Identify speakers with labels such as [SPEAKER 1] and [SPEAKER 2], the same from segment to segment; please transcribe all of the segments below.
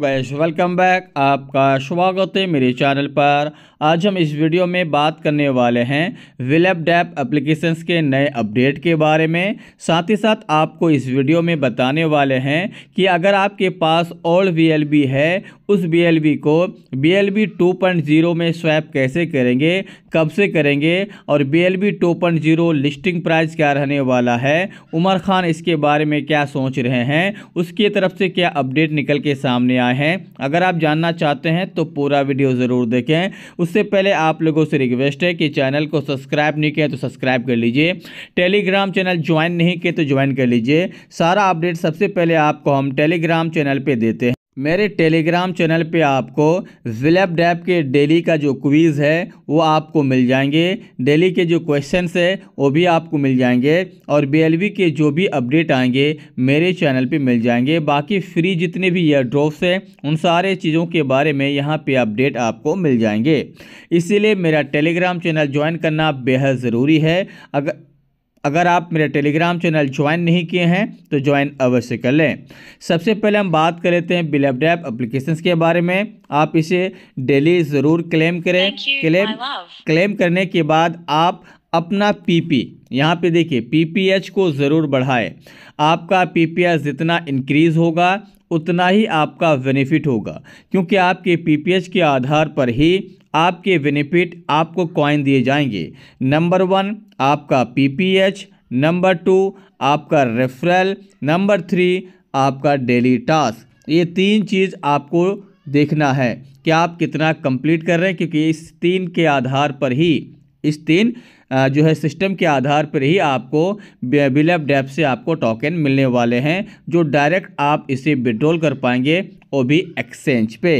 [SPEAKER 1] gas welcome back आपका स्वागत है मेरे चैनल पर आज हम इस वीडियो में बात करने वाले हैं विलेप डैप एप्लीकेशंस के नए अपडेट के बारे में साथ ही साथ आपको इस वीडियो में बताने वाले हैं कि अगर आपके पास ओल्ड वी है उस बी को वी 2.0 में स्वैप कैसे करेंगे कब से करेंगे और वी 2.0 लिस्टिंग प्राइस क्या रहने वाला है उमर खान इसके बारे में क्या सोच रहे हैं उसकी तरफ से क्या अपडेट निकल के सामने क्या है अगर आप जानना चाहते हैं तो पूरा वीडियो ज़रूर देखें उससे पहले आप लोगों से रिक्वेस्ट है कि चैनल को सब्सक्राइब नहीं किया तो सब्सक्राइब कर लीजिए टेलीग्राम चैनल ज्वाइन नहीं किए तो ज्वाइन कर लीजिए सारा अपडेट सबसे पहले आपको हम टेलीग्राम चैनल पर देते हैं मेरे टेलीग्राम चैनल पे आपको जिलेप डैप के डेली का जो क्वीज़ है वो आपको मिल जाएंगे डेली के जो क्वेश्चंस है वो भी आपको मिल जाएंगे और बीएलवी के जो भी अपडेट आएंगे मेरे चैनल पे मिल जाएंगे बाकी फ्री जितने भी ईयर ड्रॉप्स हैं उन सारे चीज़ों के बारे में यहाँ पे अपडेट आपको मिल जाएंगे इसीलिए मेरा टेलीग्राम चैनल ज्वाइन करना बेहद ज़रूरी है अगर अगर आप मेरा टेलीग्राम चैनल ज्वाइन नहीं किए हैं तो ज्वाइन अवश्य कर लें सबसे पहले हम बात कर लेते हैं बिल अपडेप अप्लीकेशन के बारे में आप इसे डेली ज़रूर क्लेम करें क्लेम क्लेम करने के बाद आप अपना पीपी यहाँ पे देखिए पीपीएच को ज़रूर बढ़ाएं आपका पीपीएच जितना इंक्रीज़ होगा उतना ही आपका बेनिफिट होगा क्योंकि आपके पीपीएच के आधार पर ही आपके बेनिफिट आपको कॉइन दिए जाएंगे नंबर वन आपका पीपीएच नंबर टू आपका रेफरल नंबर थ्री आपका डेली टास्क ये तीन चीज़ आपको देखना है कि आप कितना कंप्लीट कर रहे हैं क्योंकि इस तीन के आधार पर ही इस तीन जो है सिस्टम के आधार पर ही आपको बिलअप डेप से आपको टोकन मिलने वाले हैं जो डायरेक्ट आप इसे विड्रॉल कर पाएंगे वो भी एक्सचेंज पे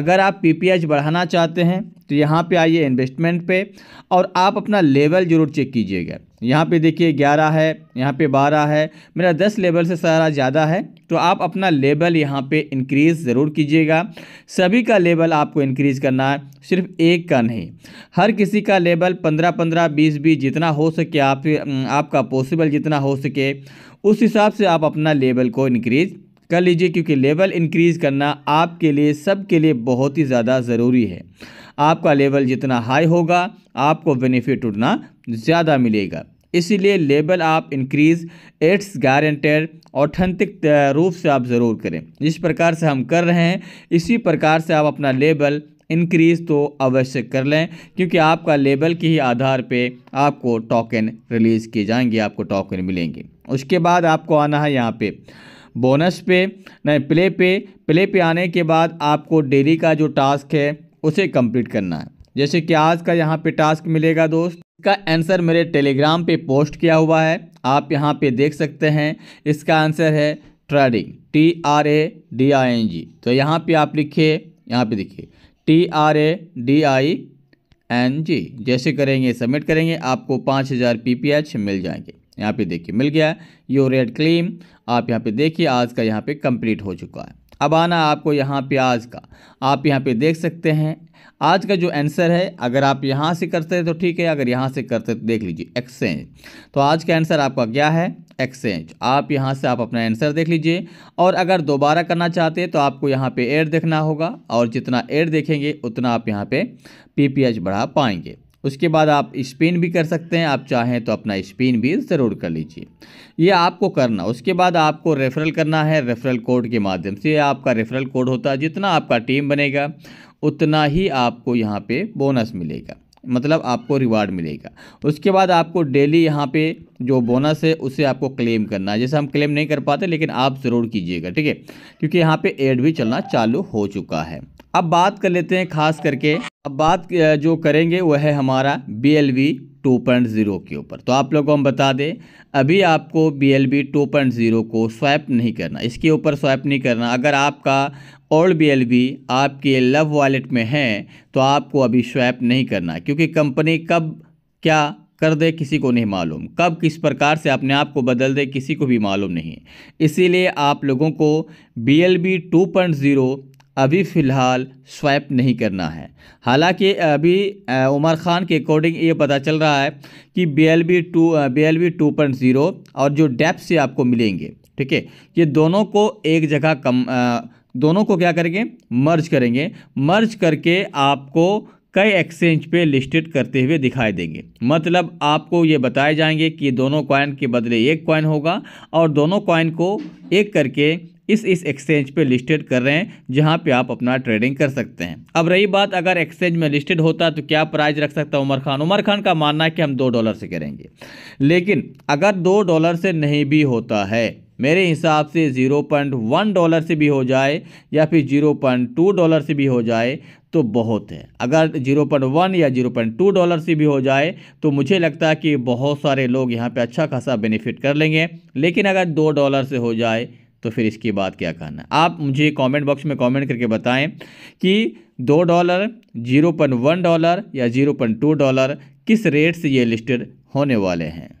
[SPEAKER 1] अगर आप पीपीएच बढ़ाना चाहते हैं तो यहाँ पे आइए इन्वेस्टमेंट पे और आप अपना लेवल ज़रूर चेक कीजिएगा यहाँ पे देखिए ग्यारह है यहाँ पे बारह है मेरा दस लेवल से सारा ज़्यादा है तो आप अपना लेवल यहाँ पे इंक्रीज़ ज़रूर कीजिएगा सभी का लेवल आपको इंक्रीज़ करना है सिर्फ एक का नहीं हर किसी का लेवल पंद्रह पंद्रह बीस बीस जितना हो सके आप आपका पॉसिबल जितना हो सके उस हिसाब से आप अपना लेवल को इंक्रीज़ कर लीजिए क्योंकि लेवल इंक्रीज़ करना आपके लिए सब के लिए बहुत ही ज़्यादा ज़रूरी है आपका लेवल जितना हाई होगा आपको बेनिफिट उतना ज़्यादा मिलेगा इसीलिए लेवल आप इंक्रीज़ इट्स गारंटेड ऑथेंटिक रूप से आप ज़रूर करें जिस प्रकार से हम कर रहे हैं इसी प्रकार से आप अपना लेबल इंक्रीज़ तो अवश्य कर लें क्योंकि आपका लेबल के ही आधार पे आपको टोकन रिलीज़ किए जाएंगे आपको टोकन मिलेंगे उसके बाद आपको आना है यहाँ पे बोनस पे नहीं प्ले पे प्ले पे आने के बाद आपको डेली का जो टास्क है उसे कंप्लीट करना है जैसे कि आज का यहाँ पे टास्क मिलेगा दोस्त इसका आंसर मेरे टेलीग्राम पे पोस्ट किया हुआ है आप यहाँ पे देख सकते हैं इसका आंसर है trading T R A D I N G तो यहाँ पे आप लिखिए यहाँ पे देखिए T R A D I N G जैसे करेंगे सबमिट करेंगे आपको पाँच हज़ार पी पी एच मिल जाएंगे यहाँ पे देखिए मिल गया योर रेड क्लीम आप यहाँ पे देखिए आज का यहाँ पे कंप्लीट हो चुका है अब आना आपको यहाँ पे आज का आप यहाँ पे देख सकते हैं आज का जो आंसर है अगर आप यहाँ से करते हैं तो ठीक है अगर यहाँ से करते तो देख लीजिए एक्सचेंज तो आज का आंसर आपका क्या है एक्सचेंज आप यहाँ से आप अपना आंसर देख लीजिए और अगर दोबारा करना चाहते हैं तो आपको यहाँ पे एड देखना होगा और जितना एड देखेंगे उतना आप यहाँ पे पीपीएच बढ़ा पाएंगे उसके बाद आप स्पिन भी कर सकते हैं आप चाहें तो अपना स्पिन भी ज़रूर कर लीजिए ये आपको करना उसके बाद आपको रेफरल करना है रेफरल कोड के माध्यम से आपका रेफरल कोड होता है जितना आपका टीम बनेगा उतना ही आपको यहाँ पे बोनस मिलेगा मतलब आपको रिवार्ड मिलेगा उसके बाद आपको डेली यहाँ पे जो बोनस है उसे आपको क्लेम करना है जैसे हम क्लेम नहीं कर पाते लेकिन आप ज़रूर कीजिएगा ठीक है क्योंकि यहाँ पे एड भी चलना चालू हो चुका है अब बात कर लेते हैं खास करके अब बात जो करेंगे वह है हमारा B L V two point zero के ऊपर तो आप लोगों को हम बता दें अभी आपको B L V two point zero को स्वैप नहीं करना इसके ऊपर स्वैप नहीं करना अगर आपका ओल्ड बी एल वी आपके लव वॉलेट में है तो आपको अभी स्वैप नहीं करना क्योंकि कंपनी कब क्या कर दे किसी को नहीं मालूम कब किस प्रकार से अपने आप को बदल दे किसी को भी मालूम नहीं इसीलिए आप लोगों को B L B two point zero अभी फ़िलहाल स्वैप नहीं करना है हालांकि अभी उमर ख़ान के अकॉर्डिंग ये पता चल रहा है कि B L B two B L B two point zero और जो डेप से आपको मिलेंगे ठीक है ये दोनों को एक जगह कम दोनों को क्या करेंगे मर्ज करेंगे मर्ज करके आपको कई एक्सचेंज पे लिस्टेड करते हुए दिखाई देंगे मतलब आपको ये बताए जाएंगे कि दोनों कॉइन के बदले एक कॉइन होगा और दोनों कॉइन को एक करके इस इस एक्सचेंज पे लिस्टेड कर रहे हैं जहाँ पे आप अपना ट्रेडिंग कर सकते हैं अब रही बात अगर एक्सचेंज में लिस्टेड होता तो क्या प्राइस रख सकता उमर खान उमर खान का मानना है कि हम दो डॉलर से करेंगे लेकिन अगर दो डॉलर से नहीं भी होता है मेरे हिसाब से ज़ीरो पॉइंट वन डॉलर से भी हो जाए या फिर ज़ीरो पॉइंट टू डॉलर से भी हो जाए तो बहुत है अगर जीरो पॉइंट वन या जीरो पॉइंट टू डॉलर से भी हो जाए तो मुझे लगता है कि बहुत सारे लोग यहाँ पे अच्छा खासा बेनिफिट कर लेंगे लेकिन अगर दो डॉलर से हो जाए तो फिर इसके बाद क्या है आप मुझे कमेंट बॉक्स में कमेंट करके बताएं कि दो dollar zero point one dollar या जीरो पॉइंट टू डॉलर किस रेट से ये लिस्टेड होने वाले हैं